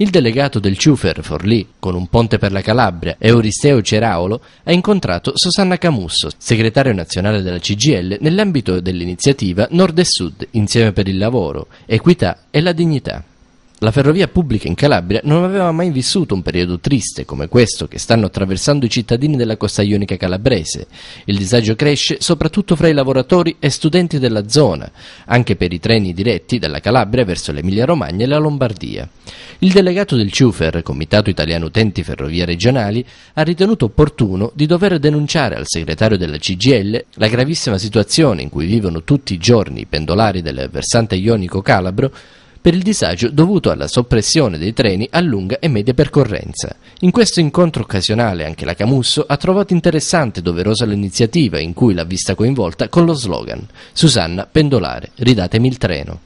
Il delegato del CIUFER Forlì, con un ponte per la Calabria, Euristeo Ceraolo, ha incontrato Susanna Camusso, segretario nazionale della CGL, nell'ambito dell'iniziativa Nord e Sud, insieme per il lavoro, equità e la dignità. La ferrovia pubblica in Calabria non aveva mai vissuto un periodo triste come questo che stanno attraversando i cittadini della costa ionica calabrese. Il disagio cresce soprattutto fra i lavoratori e studenti della zona, anche per i treni diretti dalla Calabria verso l'Emilia-Romagna e la Lombardia. Il delegato del CIUFER, Comitato Italiano Utenti Ferrovie Regionali, ha ritenuto opportuno di dover denunciare al segretario della CGL la gravissima situazione in cui vivono tutti i giorni i pendolari del versante ionico calabro per il disagio dovuto alla soppressione dei treni a lunga e media percorrenza. In questo incontro occasionale anche la Camusso ha trovato interessante e doverosa l'iniziativa in cui l'ha vista coinvolta con lo slogan Susanna Pendolare, ridatemi il treno.